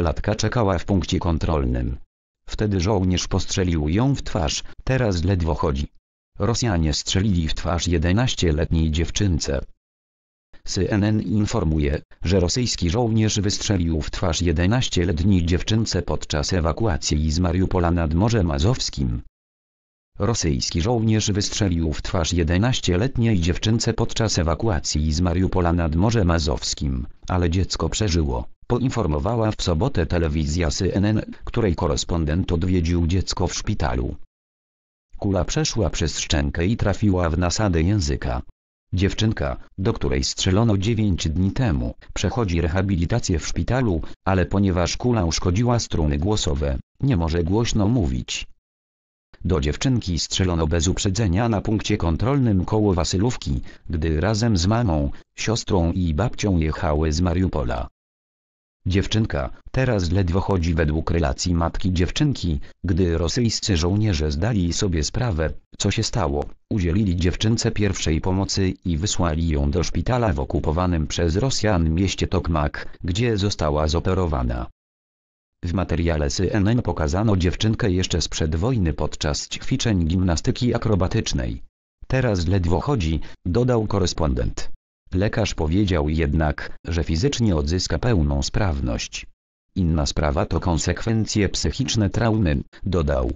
latka czekała w punkcie kontrolnym. Wtedy żołnierz postrzelił ją w twarz, teraz ledwo chodzi. Rosjanie strzelili w twarz 11-letniej dziewczynce. CNN informuje, że rosyjski żołnierz wystrzelił w twarz 11-letniej dziewczynce podczas ewakuacji z Mariupola nad Morzem Azowskim. Rosyjski żołnierz wystrzelił w twarz 11-letniej dziewczynce podczas ewakuacji z Mariupola nad Morzem Azowskim, ale dziecko przeżyło poinformowała w sobotę telewizja CNN, której korespondent odwiedził dziecko w szpitalu. Kula przeszła przez szczękę i trafiła w nasady języka. Dziewczynka, do której strzelono 9 dni temu, przechodzi rehabilitację w szpitalu, ale ponieważ kula uszkodziła struny głosowe, nie może głośno mówić. Do dziewczynki strzelono bez uprzedzenia na punkcie kontrolnym koło Wasylówki, gdy razem z mamą, siostrą i babcią jechały z Mariupola. Dziewczynka, teraz ledwo chodzi według relacji matki dziewczynki, gdy rosyjscy żołnierze zdali sobie sprawę, co się stało, udzielili dziewczynce pierwszej pomocy i wysłali ją do szpitala w okupowanym przez Rosjan mieście Tokmak, gdzie została zoperowana. W materiale CNN pokazano dziewczynkę jeszcze sprzed wojny podczas ćwiczeń gimnastyki akrobatycznej. Teraz ledwo chodzi, dodał korespondent. Lekarz powiedział jednak, że fizycznie odzyska pełną sprawność. Inna sprawa to konsekwencje psychiczne traumy, dodał.